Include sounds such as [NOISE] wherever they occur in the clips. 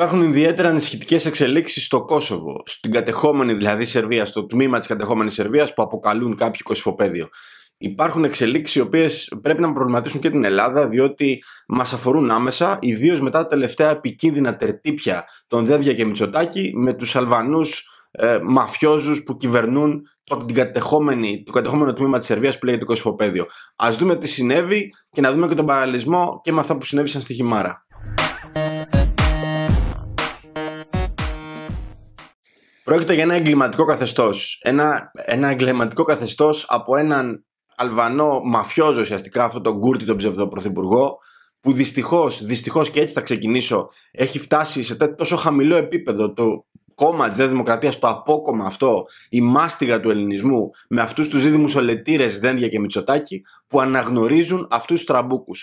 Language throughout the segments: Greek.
Υπάρχουν ιδιαίτερα ανησυχητικές εξελίξεις στο Κόσοβο, στην κατεχόμενη δηλαδή Σερβία, στο τμήμα της κατεχόμενης Σερβίας που αποκαλούν κάποιο κοσυφοπαίδιο. Υπάρχουν εξελίξεις οι οποίες πρέπει να προβληματίσουν και την Ελλάδα, διότι μας αφορούν άμεσα, ιδίως μετά τα τελευταία επικίνδυνα τερτύπια των Δέδια και Μητσοτάκη με τους Αλβανούς ε, μαφιόζους που κυβερνούν το, την κατεχόμενη, το κατεχόμενο τμήμα της Σερβίας που λέγεται Κοσυφοπαίδιο. Ας δούμε τι συνέβη και να δούμε και τον παραλυσμό και με αυτά που συνέβησαν στη Χιμάρα. Πρόκειται για ένα εγκληματικό καθεστώς. Ένα, εγκληματικό καθεστώς από έναν Αλβανό μαφιόζο ουσιαστικά, αυτόν τον Κούρτη, τον ψευδοπρωθυπουργό, που δυστυχώς, δυστυχώς και έτσι θα ξεκινήσω, έχει φτάσει σε τόσο χαμηλό επίπεδο το κόμμα της Νέας Δημοκρατίας, το απόκομμα αυτό, η μάστιγα του ελληνισμού, με αυτούς τους δίδυμου ολετήρες Δένδια και Μητσοτάκη, που αναγνωρίζουν αυτούς τους τραμπούκους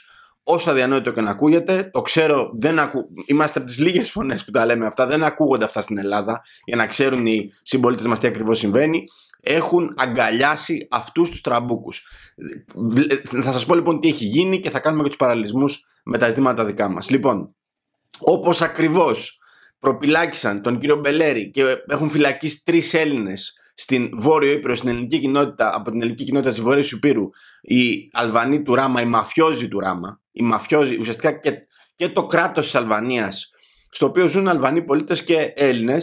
όσο αδιανόητο και να ακούγεται, το ξέρω, δεν ακου... είμαστε από τις λίγες φωνές που τα λέμε αυτά, δεν ακούγονται αυτά στην Ελλάδα για να ξέρουν οι συμπολίτες μας τι ακριβώς συμβαίνει. Έχουν αγκαλιάσει αυτούς τους τραμπούκους. Θα σας πω λοιπόν τι έχει γίνει και θα κάνουμε και τους παραλυσμού με τα ζητήματα δικά μας. Λοιπόν, όπως ακριβώς προπυλάκησαν τον κύριο Μπελέρη και έχουν φυλακίσει τρεις Έλληνες στην Βόρειο Ήπειρο, στην ελληνική κοινότητα, από την ελληνική κοινότητα της Βόρειας Υπήρου, οι Αλβανοί του Ράμα, οι Μαφιόζοι του Ράμα, οι Μαφιόζοι, ουσιαστικά και, και το κράτος της Αλβανίας, στο οποίο ζουν Αλβανοί πολίτες και Έλληνες,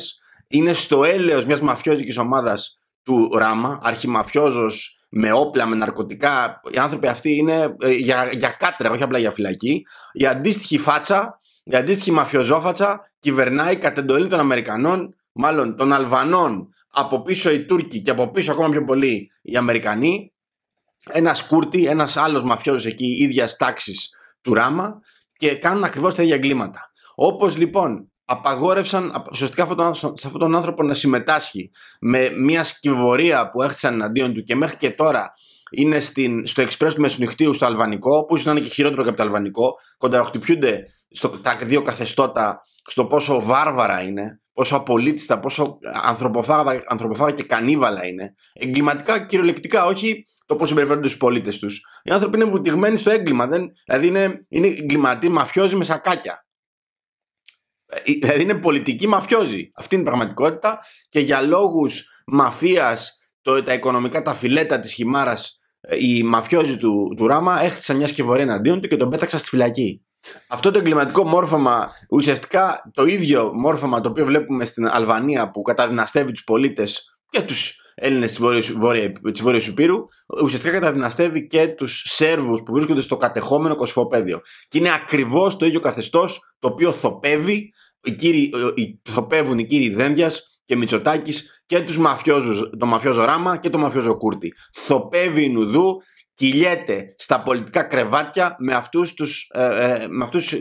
είναι στο έλεος μιας μαφιόζικης ομάδας του Ράμα, αρχιμαφιόζος με όπλα, με ναρκωτικά. Οι άνθρωποι αυτοί είναι ε, για, για κάτρα, όχι απλά για φυλακή. Η αντίστοιχη φάτσα, η αντίστοιχη μαφιοζόφατσα κυβερνάει κατ' εντολή των Αμερικανών, μάλλον των Αλβανών από πίσω οι Τούρκοι και από πίσω ακόμα πιο πολύ οι Αμερικανοί, ένας Κούρτη, ένας άλλος μαφιό εκεί ίδιας τάξης του Ράμα και κάνουν ακριβώς τα ίδια εγκλήματα. Όπως λοιπόν απαγόρευσαν ουσιαστικά σε αυτόν τον άνθρωπο να συμμετάσχει με μια σκηβωρία που έχτισαν εναντίον του και μέχρι και τώρα είναι στην, στο εξπρές του μεσονυχτίου στο αλβανικό, που ίσως να είναι και χειρότερο και από το αλβανικό, κονταροχτυπιούνται στο, τα δύο καθεστώτα στο πόσο βάρβαρα είναι πόσο απολύτιστα, πόσο ανθρωποφάγα, ανθρωποφάγα και κανίβαλα είναι. Εγκληματικά, κυριολεκτικά, όχι το πώς συμπεριφέρονται του πολίτες τους. Οι άνθρωποι είναι βουτυγμένοι στο έγκλημα. Δεν, δηλαδή είναι, είναι εγκληματοί, μαφιόζοι με σακάκια. Ε, δηλαδή είναι πολιτικοί μαφιόζοι. Αυτή είναι η πραγματικότητα. Και για λόγους μαφίας, τα οικονομικά, τα φιλέτα της χυμάρα, ε, οι μαφιόζοι του, του Ράμα έχτισαν μια σκευωρία εναντίον του και τον πέταξαν στη φυλακή. Αυτό το εγκληματικό μόρφωμα, ουσιαστικά το ίδιο μόρφωμα το οποίο βλέπουμε στην Αλβανία που καταδυναστεύει τους πολίτες και τους Έλληνες της Βόρειας Υπήρου, ουσιαστικά καταδυναστεύει και τους Σέρβους που βρίσκονται στο κατεχόμενο κοσφοπέδιο. Και είναι ακριβώς το ίδιο καθεστώς το οποίο θοπεύει, οι κύριοι, θοπεύουν οι κύριοι Δένδιας και Μητσοτάκης και τους μαφιόζους, το μαφιόζο Ράμα και το μαφιόζο Κούρτι. Θοπεύει η Νουδού κυλιέται στα πολιτικά κρεβάτια με αυτούς τους, ε, ε με αυτούς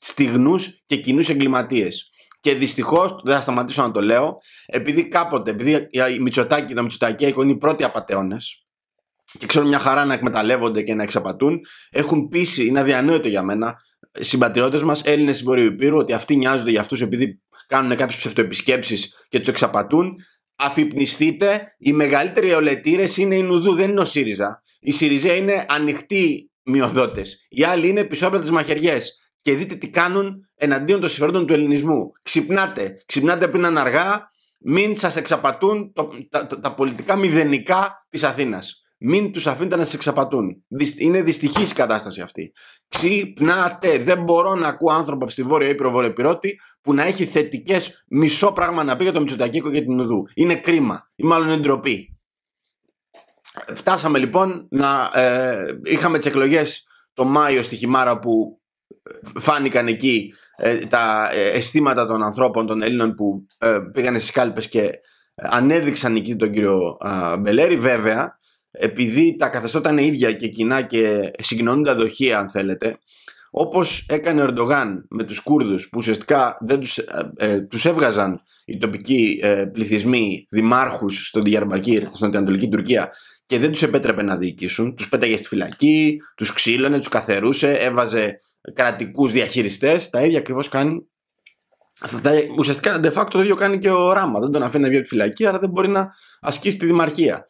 στιγνούς και κοινούς εγκληματίες. Και δυστυχώς, δεν θα σταματήσω να το λέω, επειδή κάποτε, επειδή η Μητσοτάκη και τα Μητσοτάκια είναι οι πρώτοι απαταιώνες και ξέρουν μια χαρά να εκμεταλλεύονται και να εξαπατούν, έχουν πείσει, είναι αδιανόητο για μένα, συμπατριώτες μας, Έλληνες τη Βορείου ότι αυτοί νοιάζονται για αυτούς επειδή κάνουν κάποιες ψευτοεπισκέψεις και τους εξαπατούν. Αφυπνιστείτε, οι μεγαλύτεροι ολετήρε είναι η Νουδού, δεν είναι ο ΣΥΡΙΖΑ. Η Σιριζέ είναι ανοιχτοί μειοδότες. Οι άλλοι είναι πίσω από τις μαχαιριές. Και δείτε τι κάνουν εναντίον των συμφερόντων του ελληνισμού. Ξυπνάτε. Ξυπνάτε πριν είναι αργά. Μην σας εξαπατούν το, τα, τα, τα, πολιτικά μηδενικά της Αθήνας. Μην τους αφήνετε να σας εξαπατούν. Είναι δυστυχής η κατάσταση αυτή. Ξυπνάτε. Δεν μπορώ να ακούω άνθρωπο από στη Βόρεια Ήπειρο πυρότη που να έχει θετικές μισό πράγμα να πει για τον Μητσοτακίκο και την Ουδού. Είναι κρίμα. Ή μάλλον είναι ντροπή. Φτάσαμε λοιπόν να ε, είχαμε τις εκλογές το Μάιο στη Χιμάρα που ε, φάνηκαν εκεί ε, τα αισθήματα των ανθρώπων, των Ελλήνων που ε, πήγανε στις κάλπες και ανέδειξαν εκεί τον κύριο Μπελέρη βέβαια επειδή τα καθεστώτα είναι ίδια και κοινά και συγκοινωνούν τα δοχεία αν θέλετε όπως έκανε ο Ερντογάν με τους Κούρδους που ουσιαστικά δεν τους, τους έβγαζαν οι τοπικοί πληθυσμοί δημάρχους στον Διαρμπακύρ, στην Ανατολική Τουρκία και δεν τους επέτρεπε να διοικήσουν. Τους πέταγε στη φυλακή, τους ξύλωνε, τους καθερούσε, έβαζε κρατικούς διαχειριστές. Τα ίδια ακριβώς κάνει. Ουσιαστικά, de facto, το ίδιο κάνει και ο Ράμα. Δεν τον αφήνει να βγει από τη φυλακή, άρα δεν μπορεί να ασκήσει τη δημαρχία.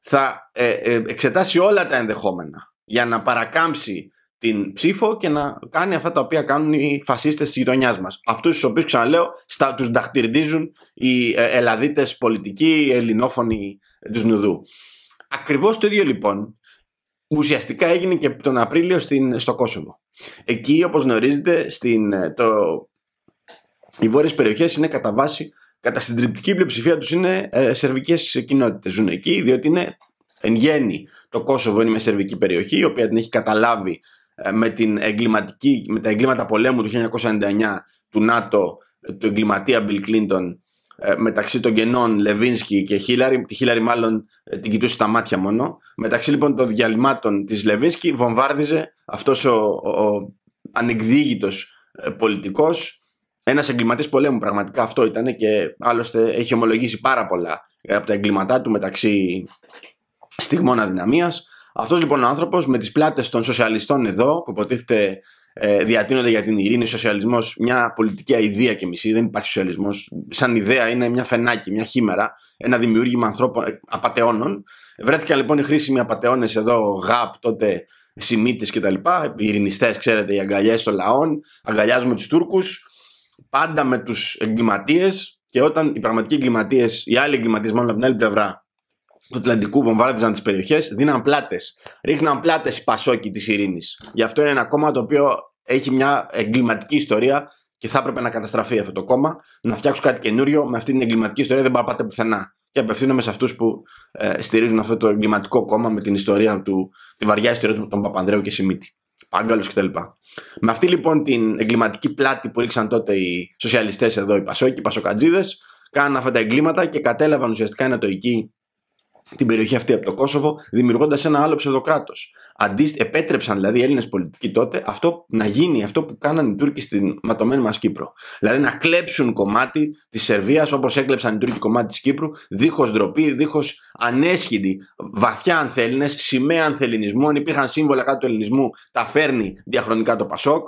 Θα ε, ε, εξετάσει όλα τα ενδεχόμενα για να παρακάμψει την ψήφο και να κάνει αυτά τα οποία κάνουν οι φασίστες της γειτονιάς μας. Αυτούς τους οποίους, ξαναλέω, του δαχτυρντίζουν οι ε, Ελλαδίτες πολιτικοί, οι Ελληνόφωνοι ε, τους Νουδού. Ακριβώς το ίδιο λοιπόν ουσιαστικά έγινε και τον Απρίλιο στην, στο Κόσοβο. Εκεί όπως γνωρίζετε στην, ε, το, οι βόρειες περιοχές είναι κατά βάση κατά συντριπτική πλειοψηφία τους είναι ε, σερβικές κοινότητες. Ζουν εκεί διότι είναι εν γέννη το Κόσοβο είναι μια σερβική περιοχή η οποία την έχει καταλάβει ε, με, την με τα εγκλήματα πολέμου του 1999 του ΝΑΤΟ ε, του εγκληματία Bill Clinton ε, μεταξύ των κενών Λεβίνσκι και Χίλαρη. Τη Χίλαρη μάλλον ε, την κοιτούσε στα μάτια μόνο. Μεταξύ λοιπόν των διαλυμάτων της Λεβίνσκι βομβάρδιζε αυτός ο, ο, ο ανεκδίγητος ε, πολιτικός ένας εγκληματής πολέμου πραγματικά αυτό ήταν και άλλωστε έχει ομολογήσει πάρα πολλά από τα εγκλήματά του μεταξύ στιγμών αδυναμίας. Αυτός λοιπόν ο άνθρωπος με τις πλάτες των σοσιαλιστών εδώ που υποτίθεται ε, διατείνονται για την ειρήνη, ο σοσιαλισμός, μια πολιτική ιδέα και μισή. Δεν υπάρχει σοσιαλισμός. Σαν ιδέα είναι μια φενάκι, μια χήμερα, ένα δημιούργημα ανθρώπων, απαταιώνων. Βρέθηκαν λοιπόν οι χρήσιμοι απαταιώνε εδώ, ΓΑΠ τότε, Σιμίτε κτλ. Οι ειρηνιστές, ξέρετε, οι αγκαλιές των λαών. Αγκαλιάζουμε τους Τούρκους. Πάντα με τους εγκληματίες. Και όταν οι πραγματικοί εγκληματίες, οι άλλοι εγκληματίες, μάλλον από την άλλη πλευρά, του Ατλαντικού βομβάρδιζαν τις περιοχές, δίναν πλάτες. Ρίχναν πλάτες οι Πασόκοι της Ειρήνης. Γι' αυτό είναι ένα κόμμα το οποίο έχει μια εγκληματική ιστορία και θα έπρεπε να καταστραφεί αυτό το κόμμα, να φτιάξουν κάτι καινούριο. Με αυτή την εγκληματική ιστορία δεν πάτε πουθενά. Και απευθύνομαι σε αυτούς που ε, στηρίζουν αυτό το εγκληματικό κόμμα με την ιστορία του, τη βαριά ιστορία του των Παπανδρέου και Σιμίτη. Πάγκαλος κτλ. Με αυτή λοιπόν την εγκληματική πλάτη που ρίξαν τότε οι σοσιαλιστές εδώ, οι Πασόκοι, οι Πασοκατζίδες, κάναν αυτά τα εγκλήματα και κατέλαβαν ουσιαστικά η Ανατοϊκή την περιοχή αυτή από το Κόσοβο, δημιουργώντας ένα άλλο ψευδοκράτος. Επέτρεψαν δηλαδή οι Έλληνες πολιτικοί τότε αυτό να γίνει αυτό που κάνανε οι Τούρκοι στην ματωμένη μας Κύπρο. Δηλαδή να κλέψουν κομμάτι της Σερβίας όπως έκλεψαν οι Τούρκοι κομμάτι της Κύπρου, δίχως ντροπή, δίχως ανέσχυτη, βαθιά θέλεις, σημαία θέλει, Αν υπήρχαν σύμβολα κάτω του ελληνισμού, τα φέρνει διαχρονικά το Πασόκ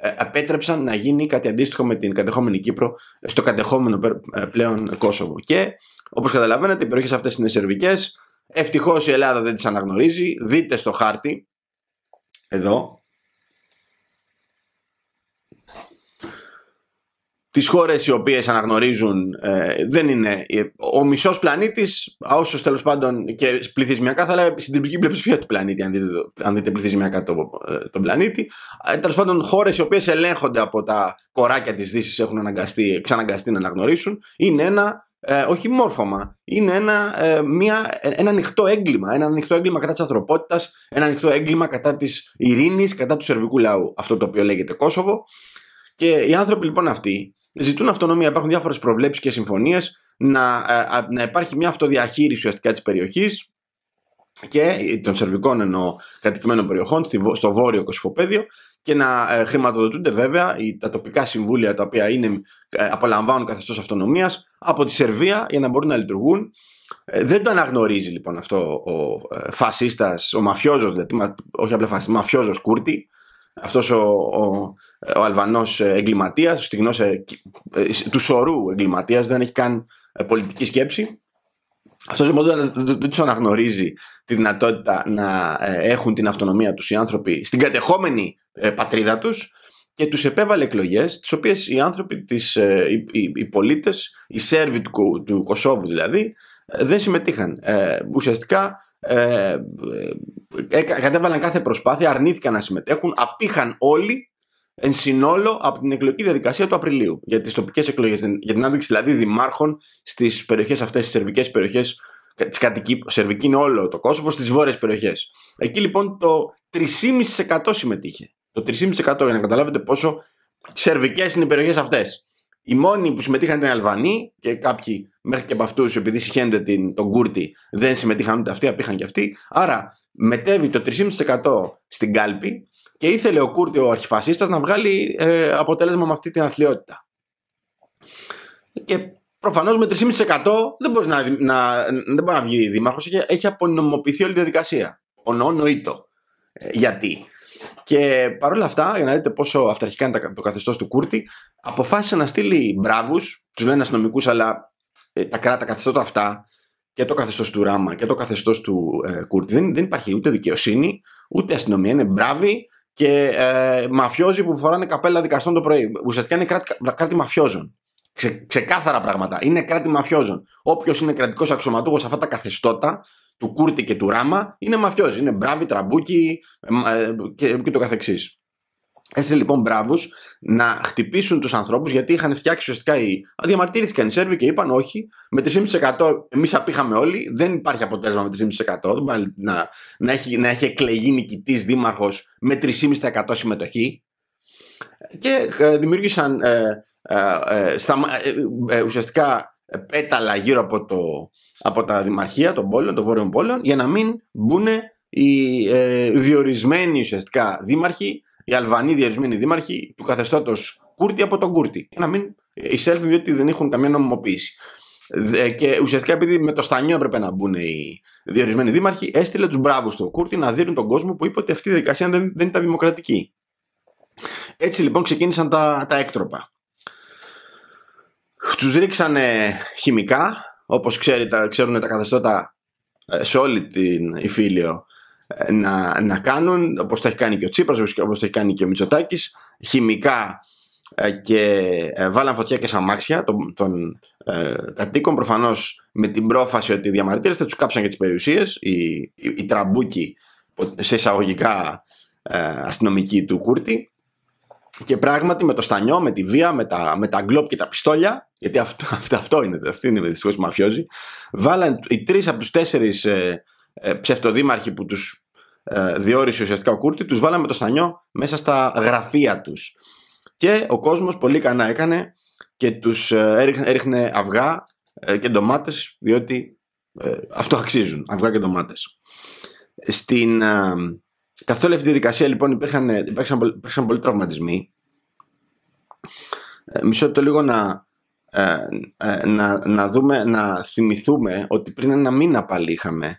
απέτρεψαν ε, να γίνει κάτι αντίστοιχο με την κατεχόμενη Κύπρο στο κατεχόμενο ε, πλέον Κόσοβο. Και όπως καταλαβαίνετε οι περιοχές αυτές είναι σερβικές. Ευτυχώς η Ελλάδα δεν τις αναγνωρίζει. Δείτε στο χάρτη εδώ τις χώρες οι οποίες αναγνωρίζουν ε, δεν είναι ε, ο μισός πλανήτης όσος τέλος πάντων και πληθυσμιακά θα λέμε στην τυπική πλειοψηφία του πλανήτη αν δείτε, αν δείτε πληθυσμιακά το, ε, τον πλανήτη ε, τέλος πάντων χώρες οι οποίες ελέγχονται από τα κοράκια της Δύσης έχουν αναγκαστεί, ξαναγκαστεί να αναγνωρίσουν είναι ένα όχι μόρφωμα, είναι ένα, μια, ένα ανοιχτό έγκλημα. Ένα ανοιχτό έγκλημα κατά της ανθρωπότητας, ένα ανοιχτό έγκλημα κατά της ειρήνης, κατά του σερβικού λαού. Αυτό το οποίο λέγεται Κόσοβο. Και οι άνθρωποι λοιπόν αυτοί ζητούν αυτονομία. Υπάρχουν διάφορες προβλέψεις και συμφωνίες να, ε, να υπάρχει μια αυτοδιαχείριση ουσιαστικά της περιοχής και των σερβικών ενώ κατοικημένων περιοχών στο βόρειο Κωσυφοπαίδιο και να ε, χρηματοδοτούνται βέβαια τα τοπικά συμβούλια τα οποία είναι, ε, απολαμβάνουν καθεστώς αυτονομίας από τη Σερβία για να μπορούν να λειτουργούν. Δεν το αναγνωρίζει λοιπόν αυτό ο φασίστας, ο μαφιόζος, δηλαδή, όχι απλά φασίστας, μαφιόζος Κούρτη, αυτός ο, ο, ο Αλβανός ε, εγκληματίας, ε, ε, του σωρού εγκληματίας, δεν έχει καν πολιτική σκέψη. Αυτός ο λοιπόν δεν, δεν αναγνωρίζει τη δυνατότητα να έχουν την αυτονομία τους οι άνθρωποι στην κατεχόμενη πατρίδα τους και τους επέβαλε εκλογές τις οποίες οι άνθρωποι, τις, οι, οι πολίτες, οι Σέρβοι του, του Κωσόβου δηλαδή δεν συμμετείχαν. ουσιαστικά ε, ε κατέβαλαν κάθε προσπάθεια, αρνήθηκαν να συμμετέχουν, απήχαν όλοι εν συνόλο από την εκλογική διαδικασία του Απριλίου για τις τοπικές εκλογές, για την άδειξη δηλαδή δημάρχων στις περιοχές αυτές, στις σερβικές περιοχές σερβική είναι όλο το Κόσοβο, στις βόρειες περιοχές. Εκεί λοιπόν το 3,5% συμμετείχε. Το 3,5% για να καταλάβετε πόσο σερβικές είναι οι περιοχές αυτές. Οι μόνοι που συμμετείχαν ήταν οι Αλβανοί και κάποιοι μέχρι και από αυτούς, επειδή συχαίνονται τον Κούρτη, δεν συμμετείχαν ούτε αυτοί, απήχαν και αυτοί. Άρα μετέβη το 3,5% στην κάλπη και ήθελε ο Κούρτη ο αρχιφασίστας να βγάλει ε, αποτέλεσμα με αυτή την αθλειότητα. Και προφανώς με 3,5% δεν μπορεί να, να, δεν βγει δήμαρχος, έχει, έχει απονομοποιηθεί όλη η διαδικασία. Ονοώ νοήτο. Ε, γιατί. Και παρόλα αυτά, για να δείτε πόσο αυταρχικά είναι το καθεστώς του Κούρτη, αποφάσισε να στείλει μπράβους, τους λένε αστυνομικούς, αλλά ε, τα κράτα καθεστώτα αυτά, και το καθεστώς του Ράμα και το καθεστώς του ε, Κούρτη, δεν, δεν υπάρχει ούτε δικαιοσύνη, ούτε αστυνομία. Είναι μπράβοι και ε, μαφιόζοι που φοράνε καπέλα δικαστών το πρωί. Ουσιαστικά είναι κράτη, μαφιόζων. ξεκάθαρα πράγματα. Είναι κράτη μαφιόζων. Όποιος είναι κρατικός αξιωματούχος αυτά τα καθεστώτα του Κούρτη και του Ράμα είναι μαφιόζοι. Είναι μπράβοι, τραμπούκι ε, και, και το καθεξής. Έστειλε λοιπόν μπράβους να χτυπήσουν τους ανθρώπους γιατί είχαν φτιάξει ουσιαστικά οι. Διαμαρτύρηθηκαν οι Σέρβοι και είπαν όχι, με 3,5% εμείς απήχαμε όλοι, δεν υπάρχει αποτέλεσμα με 3,5%. Να, να, έχει, έχει εκλεγεί νικητής δήμαρχος με 3,5% συμμετοχή. Και ε, δημιούργησαν ε, ε, ε ουσιαστικά ε, πέταλα γύρω από, το, από τα δημαρχία των πόλεων, των βόρειων πόλεων, για να μην μπουν οι ε, διορισμένοι ουσιαστικά δήμαρχοι, οι Αλβανοί διορισμένοι δήμαρχοι του καθεστώτος Κούρτη από τον Κούρτη. Για να μην εισέλθουν διότι δεν έχουν καμία νομιμοποίηση. Και ουσιαστικά επειδή με το στανιό έπρεπε να μπουν οι διορισμένοι δήμαρχοι, έστειλε τους μπράβους του Κούρτη να δίνουν τον κόσμο που είπε ότι αυτή η δικασία δεν, δεν ήταν δημοκρατική. Έτσι λοιπόν ξεκίνησαν τα, τα έκτροπα τους ρίξανε χημικά, όπως ξέρουν τα καθεστώτα ε, σε όλη την Ιφίλιο ε, να, να κάνουν, Όπως τα έχει κάνει και ο Τσίπρας, όπως το έχει κάνει και ο Μητσοτάκης, χημικά ε, και βάλαν φωτιά και σαμάξια των, των ε, κατοίκων προφανώς με την πρόφαση ότι οι διαμαρτύρες κάψαν και τις περιουσίες οι, οι, τραμπούκοι σε εισαγωγικά ε, αστυνομικοί του Κούρτη και πράγματι με το στανιό, με τη βία, με τα, με τα γκλόπ και τα πιστόλια γιατί αυτό, [LAUGHS] αυτό, αυτό είναι, αυτή είναι δυστυχώς οι μαφιόζοι, βάλαν οι τρεις από τους τέσσερις ε, ε, ψευτοδήμαρχοι που τους ε, διόρισε ουσιαστικά ο Κούρτη, τους βάλαμε το στανιό μέσα στα γραφεία τους. Και ο κόσμος πολύ κανά έκανε και τους ε, έριχνε, αυγά ε, και ντομάτες, διότι αυτό αξίζουν, αυγά και ντομάτες. Στην. Καθ' όλη αυτή διαδικασία λοιπόν υπήρχαν, πολλοί τραυματισμοί. μισό το λίγο να, ε, ε, να, να, δούμε, να θυμηθούμε ότι πριν ένα μήνα πάλι είχαμε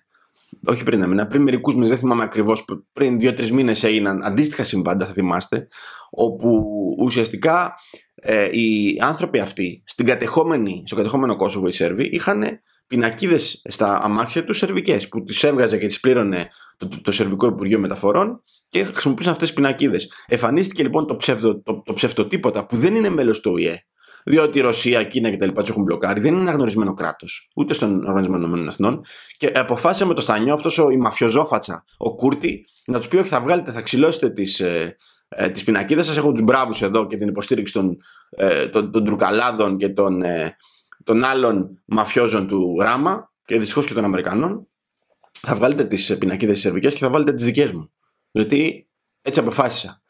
όχι πριν ένα μήνα, πριν μερικούς μήνες, δεν θυμάμαι ακριβώς, πριν δύο-τρει μήνες έγιναν αντίστοιχα συμβάντα, θα θυμάστε, όπου ουσιαστικά ε, οι άνθρωποι αυτοί στην κατεχόμενη, στο κατεχόμενο Κόσοβο οι Σέρβοι είχαν πινακίδες στα αμάξια τους σερβικές, που τις έβγαζε και τις πλήρωνε το, το, το, Σερβικό Υπουργείο Μεταφορών και χρησιμοποιούσαν αυτές τις πινακίδες. Εμφανίστηκε λοιπόν το, ψευδο, το, το ψευτοτίποτα που δεν είναι μέλος του ΟΗΕ, διότι η Ρωσία, η Κίνα κτλ. τους έχουν μπλοκάρει, δεν είναι ένα γνωρισμένο κράτος, ούτε στον ΟΕΕ. Και αποφάσισε με το στανιό αυτός η μαφιοζόφατσα, ο Κούρτη, να τους πει: Όχι, θα βγάλετε, θα ξυλώσετε τις τις ε, ε, πινακίδες σας. Έχω τους μπράβους εδώ και την υποστήριξη των, ε, των, των Τρουκαλάδων και των, των άλλων μαφιόζων του Ράμα και δυστυχώς και των Αμερικανών. Θα βγάλετε τις πινακίδε τι σερβικές και θα βάλετε τις δικές μου. Γιατί έτσι αποφάσισα.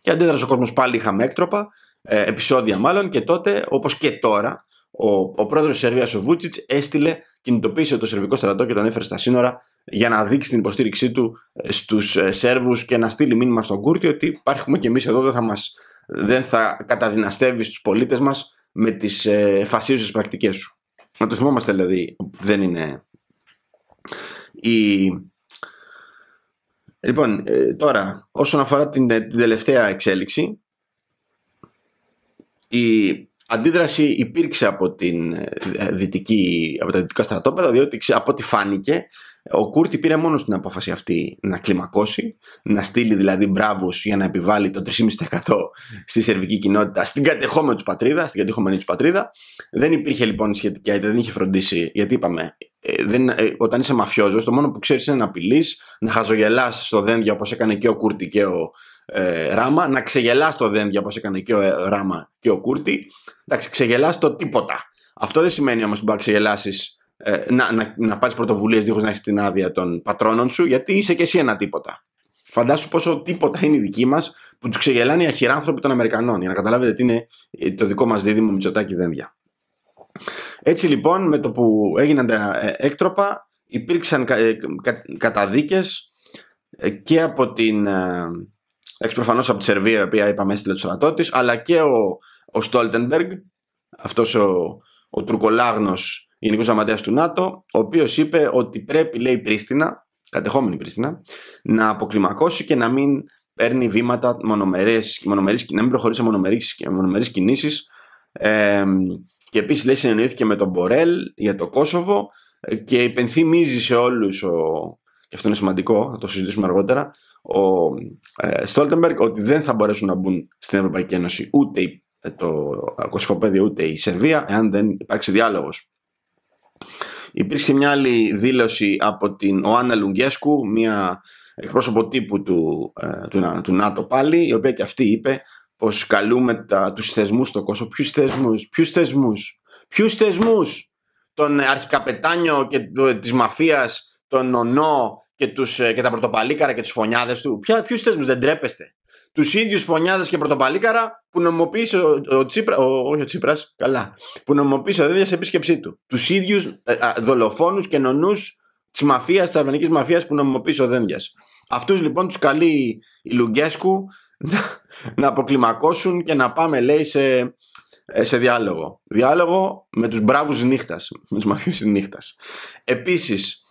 Και αντίδρασε ο κόσμος πάλι είχαμε έκτροπα ε, επεισόδια μάλλον και τότε όπως και τώρα ο, ο πρόεδρος της Σερβίας ο Βούτσιτς έστειλε κινητοποίησε το σερβικό στρατό και τον έφερε στα σύνορα για να δείξει την υποστήριξή του ε, στους ε, Σέρβους και να στείλει μήνυμα στον Κούρτι ότι υπάρχουμε και εμείς εδώ δεν θα, μας, δεν θα καταδυναστεύεις στους πολίτες μας με τις ε, πρακτικές σου. Να το θυμόμαστε δηλαδή δεν είναι Λοιπόν, ε, τώρα όσον αφορά την τελευταία εξέλιξη η αντίδραση υπήρξε από, την ε, δυτική, από τα δυτικά στρατόπεδα, διότι από ό,τι φάνηκε, ο Κούρτη πήρε μόνος την απόφαση αυτή να κλιμακώσει, να στείλει δηλαδή μπράβους για να επιβάλλει το 3,5% στη σερβική κοινότητα, στην κατεχόμενη τους πατρίδα, στην κατεχόμενη τους πατρίδα. Δεν υπήρχε λοιπόν σχετική δεν είχε φροντίσει, γιατί είπαμε, ε, δεν, ε, όταν είσαι μαφιόζος, το μόνο που ξέρεις είναι να απειλείς, να χαζογελάς στο δέντρο όπως έκανε και ο Κούρτη και ο ε, Ράμα, να ξεγελάς το δένδια όπως έκανε και ο ε, Ράμα και ο Κούρτη. Εντάξει, ξεγελάς το τίποτα. Αυτό δεν σημαίνει όμως που να ξεγελάσεις ε, να, να, να πάρεις πρωτοβουλίες δίχως να έχεις την άδεια των πατρώνων σου, γιατί είσαι και εσύ ένα τίποτα. Φαντάσου πόσο τίποτα είναι οι δικοί μας που τους ξεγελάνε οι αχυράνθρωποι των Αμερικανών, για να καταλάβετε τι είναι ε, το δικό μας δίδυμο Μητσοτάκη Δένδια. Έτσι λοιπόν, με το που έγιναν τα έκτροπα, υπήρξαν καταδίκες και από την Εντάξει, προφανώς από τη Σερβία, η οποία είπαμε έστειλε το στρατό τη, αλλά και ο, ο Στόλτενμπεργκ, αυτός ο, ο Τουρκολάγνος Γενικός Γραμματέας του ΝΑΤΟ, ο οποίος είπε ότι πρέπει, λέει, η Πρίστινα, κατεχόμενη Πρίστινα, να αποκλιμακώσει και να μην παίρνει βήματα μονομερές, να μην προχωρεί σε μονομερείς κινήσει. Ε, και επίσης, λέει, συνεννοήθηκε με τον Μπορέλ για το Κόσοβο ε, και υπενθυμίζει σε όλους ο, και αυτό είναι σημαντικό, θα το συζητήσουμε αργότερα, ο ε, Στόλτεμπεργκ ότι δεν θα μπορέσουν να μπουν στην Ευρωπαϊκή Ένωση ούτε ε, το Κωσυφοπέδιο ούτε η Σερβία εάν δεν υπάρξει διάλογος. Υπήρξε μια άλλη δήλωση από την Οάννα Λουγκέσκου, μια εκπρόσωπο τύπου του, ε, του, του ΝΑΤΟ πάλι, η οποία και αυτή είπε πως καλούμε τα, τους θεσμούς στο κόσμο. Ποιους θεσμούς, ποιους θεσμούς, ποιους θεσμούς, τον αρχικαπετάνιο και το, της τον ονό και, τους, ε, και τα πρωτοπαλίκαρα και του φωνιάδες του. Ποιους θεσμούς δεν τρέπεστε. Τους ίδιους φωνιάδες και πρωτοπαλίκαρα που νομοποίησε ο, ο Τσίπρα. Ο, όχι ο Τσίπρας, καλά. Που νομοποίησε ο Δέντια σε επίσκεψή του. Τους ίδιους ε, δολοφόνου και νονού της μαφίας, της αρμενικής μαφίας που νομιμοποίησε ο Δένδιας. Αυτούς λοιπόν τους καλεί η Λουγκέσκου [LAUGHS] να, να αποκλιμακώσουν και να πάμε, λέει, σε, ε, σε διάλογο. Διάλογο με τους μπράβους νύχτας, με τους μαφιού νύχτας. Επίσης,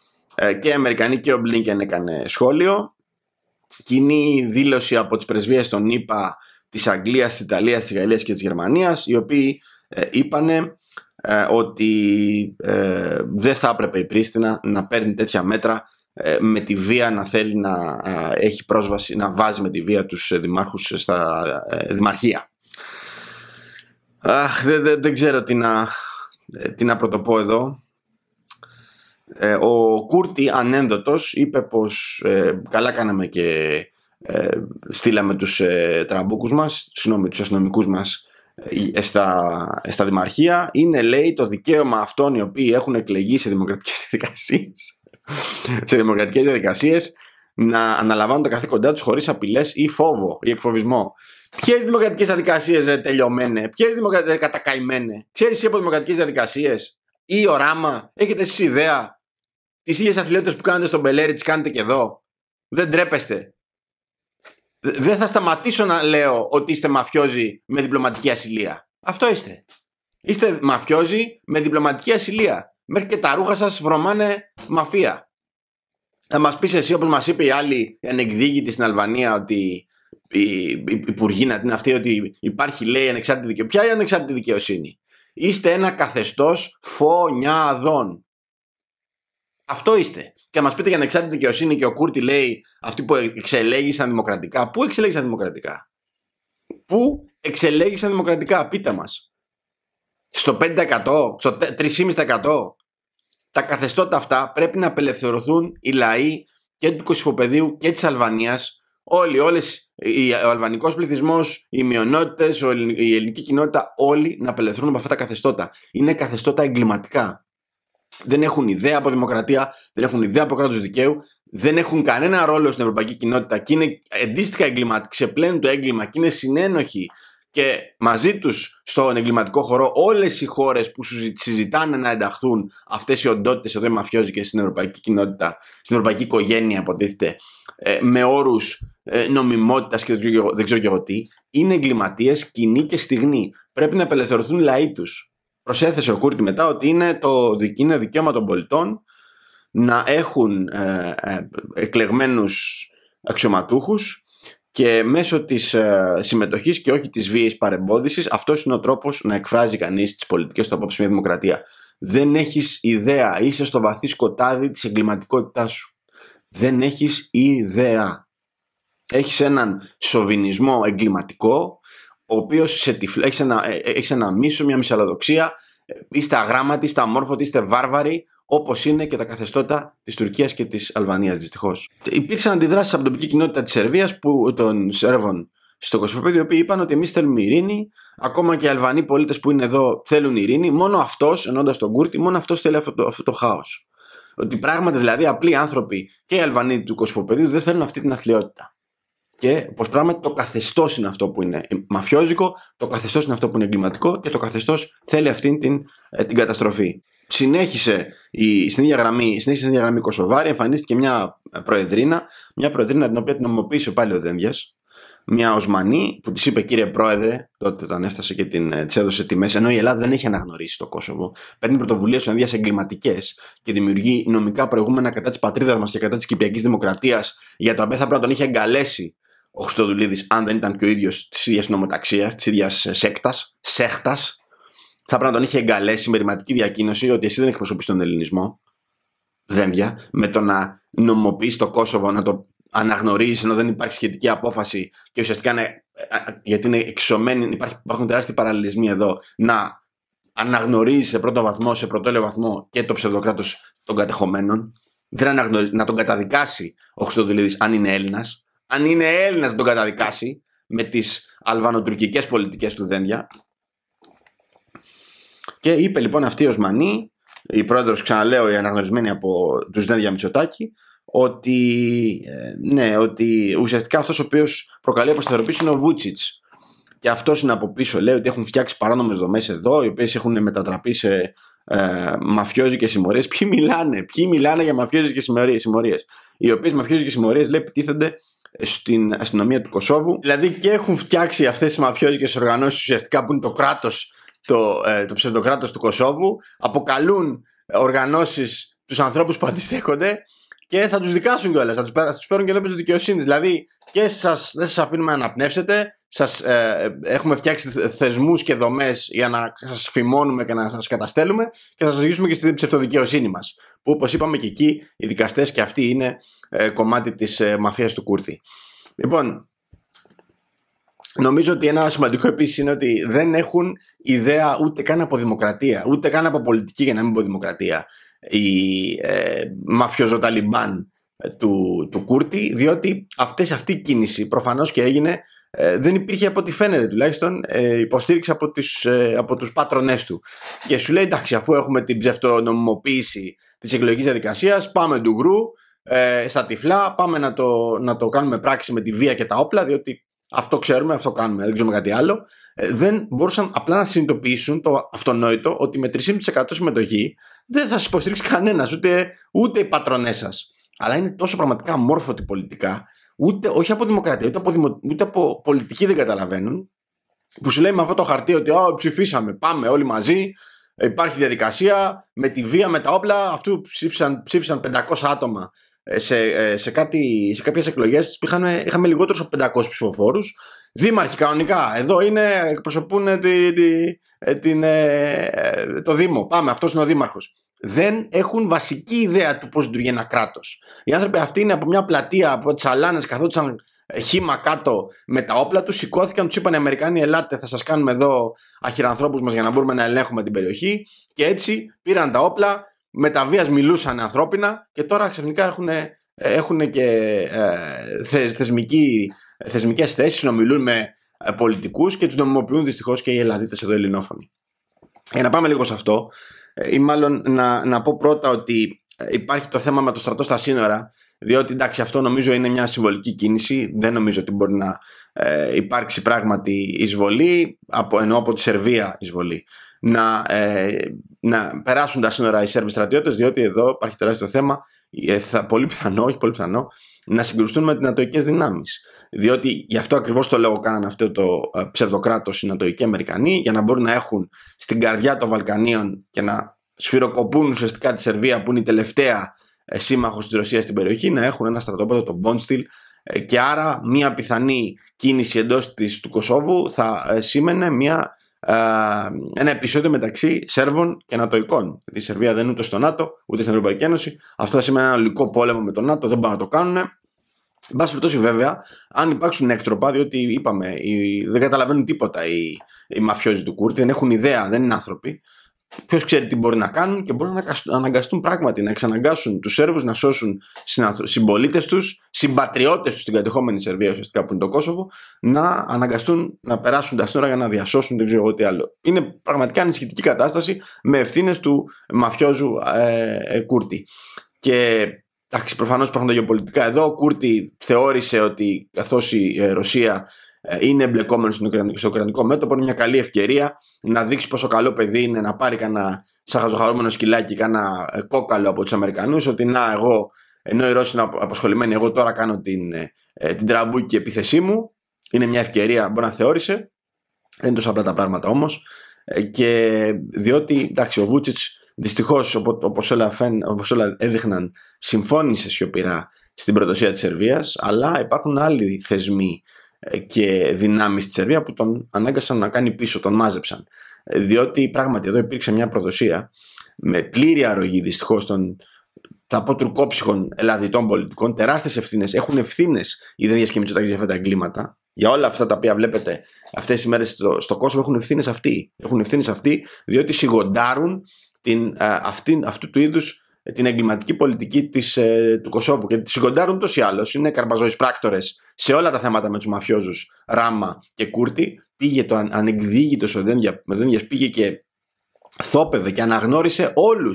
ε, και οι Αμερικανοί και ο Μπλίνκεν έκανε σχόλιο. Κοινή δήλωση από τις πρεσβείες των ΗΠΑ της Αγγλίας, της Ιταλίας, της Γαλλίας και της Γερμανίας οι οποίοι είπαν είπανε ε, ότι ε, δεν θα έπρεπε η Πρίστινα να παίρνει τέτοια μέτρα με τη βία να θέλει να έχει πρόσβαση, να βάζει με τη βία τους δημάρχους στα δημαρχία. Αχ, δεν, ξέρω τι να πρωτοπώ εδώ. Ε, ο Κούρτη ανένδοτος είπε πως ε, καλά κάναμε και ε, στείλαμε τους ε, τραμπούκους μας, συγγνώμη, τους αστυνομικούς μας ε, ε, στα, ε, στα δημαρχία. Είναι λέει το δικαίωμα αυτών οι οποίοι έχουν εκλεγεί σε δημοκρατικές [LAUGHS] διαδικασίες, σε δημοκρατικές διαδικασίες να αναλαμβάνουν τα καθήκοντά τους χωρίς απειλές ή φόβο ή εκφοβισμό. Ποιες δημοκρατικές διαδικασίες τελειωμένε, ποιες δημοκρατικέ κατακαημένε, ξέρεις από δημοκρατικές διαδικασίες ή οράμα, έχετε εσείς ιδέα τις ίδιες αθλειότητες που κάνετε στον Πελέρι τις κάνετε και εδώ. Δεν τρέπεστε. Δεν θα σταματήσω να λέω ότι είστε μαφιόζοι με διπλωματική ασυλία. Αυτό είστε. Είστε μαφιόζοι με διπλωματική ασυλία. Μέχρι και τα ρούχα σας βρωμάνε μαφία. Θα μας πεις εσύ, όπως μας είπε η άλλη ανεκδίκητη στην Αλβανία, ότι η υπουργή να την αυτή, ότι υπάρχει λέει ανεξάρτητη δικαιοσύνη. Ποια είναι η ανεξάρτητη δικαιοσύνη. Είστε ένα καθεστώς φωνιάδων. Αυτό είστε. Και μας πείτε για ανεξάρτητη δικαιοσύνη και ο Κούρτη λέει αυτοί που εξελέγησαν δημοκρατικά. Πού εξελέγησαν δημοκρατικά. Πού εξελέγησαν δημοκρατικά, πείτε μας. Στο 5%, στο 3,5%. Τα καθεστώτα αυτά πρέπει να απελευθερωθούν οι λαοί και του Κωσυφοπεδίου και της Αλβανίας. όλοι, όλες, ο αλβανικός πληθυσμός, οι μειονότητες, η ελληνική κοινότητα όλοι να απελευθερωθούν από αυτά τα καθεστώτα. Είναι καθεστώτα εγκληματικά δεν έχουν ιδέα από δημοκρατία, δεν έχουν ιδέα από κράτος δικαίου, δεν έχουν κανένα ρόλο στην ευρωπαϊκή κοινότητα και είναι αντίστοιχα εγκληματικοί, ξεπλένουν το έγκλημα και είναι συνένοχοι και μαζί τους στον εγκληματικό χώρο όλες οι χώρες που συζητάνε να ενταχθούν αυτές οι οντότητες εδώ οι μαφιόζικες στην ευρωπαϊκή κοινότητα, στην ευρωπαϊκή οικογένεια, υποτίθεται, ε, με όρους ε, νομιμότητας και δεν ξέρω και εγώ τι, είναι εγκληματίες κοινή και στιγμή. Πρέπει να απελευθερωθούν λαοί τους. Προσέθεσε ο Κούρτη μετά ότι είναι, το, είναι δικαίωμα των πολιτών να έχουν ε, ε, εκλεγμένους αξιωματούχους και μέσω της ε, συμμετοχής και όχι της βίας παρεμπόδισης αυτός είναι ο τρόπος να εκφράζει κανείς τις πολιτικές του απόψη μια δημοκρατία. Δεν έχεις ιδέα, είσαι στο βαθύ σκοτάδι της εγκληματικότητάς σου. Δεν έχεις ιδέα. Έχεις έναν σοβινισμό εγκληματικό ο οποίος έχεις ένα, ε, ε, ένα μίσο, μια μυσαλλοδοξία, ε, είστε αγράμματοι, είστε αμόρφωτοι, είστε βάρβαροι, όπως είναι και τα καθεστώτα της Τουρκίας και της Αλβανίας, δυστυχώς. Υπήρξαν αντιδράσεις από την τοπική κοινότητα της Σερβίας, των Σέρβων στο Κωσυφοπέδιο, οι οποίοι είπαν ότι εμείς θέλουμε ειρήνη. Ακόμα και οι Αλβανοί πολίτες που είναι εδώ θέλουν ειρήνη. Μόνο αυτός, ενώντας τον Κούρτη, μόνο αυτός θέλει αυτό το, αυτό το χάος. Ότι πράγματι δηλαδή απλοί άνθρωποι και οι Αλβανοί του Κωσυφοπέδιου δεν θέλουν αυτή την αθλειότητα και πως πράγματι το καθεστώς είναι αυτό που είναι μαφιόζικο, το καθεστώς είναι αυτό που είναι εγκληματικό και το καθεστώς θέλει αυτήν την, ε, την καταστροφή. Συνέχισε η, στην ίδια γραμμή, συνέχισε στην γραμμή Κωσοβάρη, εμφανίστηκε μια ε, προεδρίνα, μια προεδρίνα την οποία την ομοποίησε πάλι ο Δένδιας, μια Οσμανή που της είπε κύριε Πρόεδρε, τότε όταν έφτασε και την ε, της έδωσε τιμέ, ενώ η Ελλάδα δεν έχει αναγνωρίσει το Κόσοβο, παίρνει πρωτοβουλίε ενδία εγκληματικές και δημιουργεί νομικά προηγούμενα κατά της πατρίδας μας και κατά της Κυπριακής Δημοκρατίας, για τα οποία θα πρέπει να τον είχε εγκαλέσει ο Χρυστοδουλίδη, αν δεν ήταν και ο ίδιος της ίδιας νομοταξίας, της ίδιας ε, σέκτας, σέχτας, θα πρέπει να τον είχε εγκαλέσει με ρηματική διακοίνωση ότι εσύ δεν εκπροσωπείς τον Ελληνισμό. Δένδια, με το να νομοποιείς το Κόσοβο, να το αναγνωρίζεις ενώ δεν υπάρχει σχετική απόφαση και ουσιαστικά ε, ε, γιατί είναι εξωμένη, υπάρχει, υπάρχουν τεράστιοι παραλληλισμοί εδώ, να αναγνωρίζεις σε πρώτο βαθμό, σε πρωτόλαιο βαθμό και το ψευδοκράτος των κατεχομένων. Δεν να τον καταδικάσει ο Χρυστοδουλίδη αν είναι Έλληνας, αν είναι Έλληνας να τον καταδικάσει με τις αλβανοτουρκικές πολιτικές του Δένδια. Και είπε λοιπόν αυτή η Οσμανή, η πρόεδρος, ξαναλέω, η αναγνωρισμένη από τους Δένδια Μητσοτάκη, ότι, ε, ναι, ότι ουσιαστικά αυτός ο οποίος προκαλεί αποσταθεροποίηση είναι ο Βούτσιτ. Και αυτός είναι από πίσω. Λέει ότι έχουν φτιάξει παράνομες δομές εδώ, οι οποίες έχουν μετατραπεί σε ε, μαφιόζοι και συμμορίες. Ποιοι μιλάνε, ποιοι μιλάνε για μαφιόζικε και συμμορίες. Οι οποίες μαφιόζικε συμμορίες λέει επιτίθενται στην αστυνομία του Κωσόβου. Δηλαδή και έχουν φτιάξει αυτές τι μαφιόδικε οργανώσεις ουσιαστικά που είναι το κράτος, το, ε, το ψευδοκράτος του Κωσόβου, αποκαλούν οργανώσεις τους ανθρώπους που αντιστέκονται και θα τους δικάσουν κιόλας. Θα τους φέρουν και ενώπιον της δικαιοσύνης. Δηλαδή και σας, δεν σας αφήνουμε να αναπνεύσετε. Σας, ε, έχουμε φτιάξει θεσμούς και δομές για να σας φημώνουμε και να σας καταστέλουμε και θα σας οδηγήσουμε και στην ψευδοδικαιοσύνη μας που όπως είπαμε και εκεί οι δικαστές και αυτοί είναι ε, κομμάτι της ε, μαφίας του Κούρτη. Λοιπόν, Νομίζω ότι ένα σημαντικό επίσης είναι ότι δεν έχουν ιδέα ούτε καν από δημοκρατία, ούτε καν από πολιτική, για να μην πω δημοκρατία, οι ε, μαφιοζοταλιμπάν ε, του, του Κούρτη, διότι αυτές, αυτή η κίνηση προφανώς και έγινε ε, δεν υπήρχε από ό,τι φαίνεται τουλάχιστον ε, υποστήριξη από, τις, ε, από τους πάτρονές του. Και σου λέει εντάξει αφού έχουμε την ψευτονομιμοποίηση της εκλογικής διαδικασίας πάμε ντουγκρού ε, στα τυφλά, πάμε να το, να το κάνουμε πράξη με τη βία και τα όπλα διότι αυτό ξέρουμε, αυτό κάνουμε, δεν ξέρουμε κάτι άλλο. Ε, δεν μπορούσαν απλά να συνειδητοποιήσουν το αυτονόητο ότι με 3,5% συμμετοχή δεν θα σας υποστηρίξει κανένας, ούτε, ούτε οι πατρονές σας. Αλλά είναι τόσο πραγματικά μόρφωτοι πολιτικά ούτε, όχι από δημοκρατία, ούτε από, δημο, ούτε από πολιτική δεν καταλαβαίνουν, που σου λέει με αυτό το χαρτί ότι ψηφίσαμε, πάμε όλοι μαζί, υπάρχει διαδικασία, με τη βία, με τα όπλα, αυτού ψήφισαν, ψήφισαν 500 άτομα ε, σε, ε, σε, κάτι, σε κάποιες εκλογές είχαμε, είχαμε λιγότερους από 500 ψηφοφόρους Δήμαρχοι κανονικά, εδώ είναι, εκπροσωπούν τη, τη, ε, την, το Δήμο, πάμε, αυτός είναι ο Δήμαρχος δεν έχουν βασική ιδέα του πώς λειτουργεί ένα κράτος. Οι άνθρωποι αυτοί είναι από μια πλατεία, από τι αλάνε, καθόντουσαν χήμα κάτω με τα όπλα τους, σηκώθηκαν, τους είπαν οι Αμερικάνοι, ελάτε, θα σας κάνουμε εδώ αχυρανθρώπους μας για να μπορούμε να ελέγχουμε την περιοχή. Και έτσι πήραν τα όπλα, με τα βίας μιλούσαν ανθρώπινα και τώρα ξαφνικά έχουν, ε, έχουν και ε, θεσμική, θεσμικές θέσεις, συνομιλούν με ε, πολιτικούς και τους νομιμοποιούν δυστυχώς και οι Ελλαδίτες εδώ ελληνόφωνοι. Για να πάμε λίγο σε αυτό, ή μάλλον να, να πω πρώτα ότι ε, υπάρχει το θέμα με το στρατό στα σύνορα, διότι εντάξει αυτό νομίζω είναι μια συμβολική κίνηση, δεν νομίζω ότι μπορεί να ε, υπάρξει πράγματι εισβολή, από, ενώ από τη Σερβία εισβολή. Να, ε, να περάσουν τα σύνορα οι Σέρβοι στρατιώτες, διότι εδώ υπάρχει τεράστιο θέμα, ε, θα, πολύ πιθανό, όχι πολύ πιθανό, να συγκρουστούν με τις δυνάμεις. Διότι γι' αυτό ακριβώς το λέω κάνανε αυτό το ε, ψευδοκράτος οι Αμερικανοί, για να μπορούν να έχουν στην καρδιά των Βαλκανίων και να σφυροκοπούν ουσιαστικά τη Σερβία, που είναι η τελευταία ε, σύμμαχος της Ρωσίας στην περιοχή, να έχουν ένα στρατόπεδο, τον Μπόνστιλ, ε, και άρα μια πιθανή κίνηση εντός της του Κωσόβου θα σήμαινε μια, ένα επεισόδιο μεταξύ Σέρβων και Νατοϊκών. Η Σερβία δεν είναι ούτε στο ΝΑΤΟ, ούτε στην Ευρωπαϊκή Ένωση. Αυτό θα σημαίνει ένα ολικό πόλεμο με τον ΝΑΤΟ, δεν μπορούν να το κάνουν. Εν πάση περιπτώσει, βέβαια, αν υπάρξουν έκτροπα, διότι είπαμε, οι, δεν καταλαβαίνουν τίποτα οι, οι μαφιόζοι του Κούρτη, δεν έχουν ιδέα, δεν είναι άνθρωποι. Ποιος ξέρει τι μπορεί να κάνουν και μπορούν να αναγκαστούν πράγματι να εξαναγκάσουν τους Σέρβους να σώσουν συμπολίτες τους, συμπατριώτες τους στην κατεχόμενη Σερβία, ουσιαστικά που είναι το Κόσοβο, να αναγκαστούν να περάσουν τα σύνορα για να διασώσουν δεν ξέρω τι άλλο. Είναι πραγματικά ανησυχητική κατάσταση με ευθύνες του μαφιόζου ε, ε, Κούρτη. Και Εντάξει, προφανώς υπάρχουν τα γεωπολιτικά εδώ. Ο Κούρτη θεώρησε ότι καθώς η ε, Ρωσία ε, είναι εμπλεκόμενο στο Ουκρανικό μέτωπο, είναι μια καλή ευκαιρία να δείξει πόσο καλό παιδί είναι να πάρει κανένα σαχαζοχαρούμενο σκυλάκι, κάνα ε, κόκαλο από τους Αμερικανούς, ότι να, εγώ, ενώ οι Ρώσοι είναι απασχολημένοι, εγώ τώρα κάνω την, την τραμπούκη επίθεσή μου. Είναι μια ευκαιρία, μπορεί να θεώρησε. Δεν είναι τόσο απλά τα πράγματα όμως. Και διότι εντάξει, ο Βούτσιτ δυστυχώς, όπως όλα, όλα έδειχναν, συμφώνησε σιωπηρά στην προδοσία της Σερβίας, αλλά υπάρχουν άλλοι θεσμοί ε, και δυνάμεις της Σερβίας που τον ανάγκασαν να κάνει πίσω, τον μάζεψαν. Ε, διότι πράγματι εδώ υπήρξε μια προδοσία με πλήρη αρρωγή δυστυχώς των τα τουρκόψυχων ελλαδιτών πολιτικών, τεράστιες ευθύνες. Έχουν ευθύνες οι ίδιες και Μητσοτάκης για αυτά τα εγκλήματα. Για όλα αυτά τα οποία βλέπετε αυτές τις μέρες στο, στο κόσμο έχουν ευθύνες αυτοί. Έχουν ευθύνες αυτοί διότι σιγοντάρουν την, α, ε, αυτή, αυτού του είδους την εγκληματική πολιτική της, ε, του Κωσόβου και της συγκοντάρουν ούτως ή άλλως. Είναι καρπαζόι πράκτορες σε όλα τα θέματα με τους μαφιόζους Ράμα και Κούρτι Πήγε το αν, ο Δένδια, πήγε και θόπευε και αναγνώρισε όλους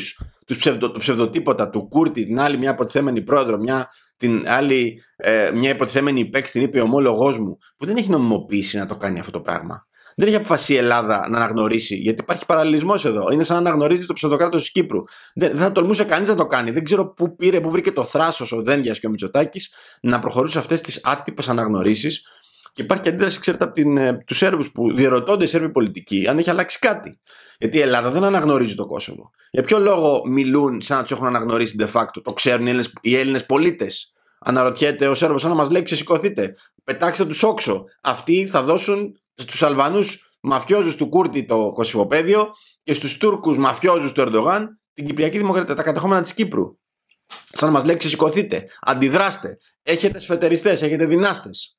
τους ψευδο, το ψευδοτύποτα του Κούρτι την άλλη μια αποτιθέμενη πρόεδρο, μια, την άλλη ε, μια υποτιθέμενη υπέξη, την είπε ομόλογός μου, που δεν έχει νομιμοποίηση να το κάνει αυτό το πράγμα δεν έχει αποφασίσει η Ελλάδα να αναγνωρίσει, γιατί υπάρχει παραλληλισμός εδώ. Είναι σαν να αναγνωρίζει το ψευδοκράτος της Κύπρου. Δεν, δεν θα τολμούσε κανείς να το κάνει. Δεν ξέρω πού πήρε, πού βρήκε το θράσος ο Δένδιας και ο Μητσοτάκης να προχωρήσουν αυτές τις άτυπες αναγνωρίσεις. Και υπάρχει και αντίδραση, ξέρετε, από ε, τους Σέρβους που διαρωτώνται οι Σέρβοι πολιτικοί αν έχει αλλάξει κάτι. Γιατί η Ελλάδα δεν αναγνωρίζει το Κόσοβο. Για ποιο λόγο μιλούν σαν να τους έχουν αναγνωρίσει de facto, το ξέρουν οι Έλληνες πολίτες. Αναρωτιέται ο Σέρβος, αν μας λέει ξεσηκωθείτε, πετάξτε τους όξο. Αυτοί θα δώσουν στους Αλβανούς μαφιόζους του Κούρτη το Κωσυφοπαίδιο και στους Τούρκους μαφιόζους του Ερντογάν την Κυπριακή Δημοκρατία, τα κατεχόμενα της Κύπρου. Σαν να μας λέει ξεσηκωθείτε, αντιδράστε, έχετε σφετεριστές, έχετε δυνάστες.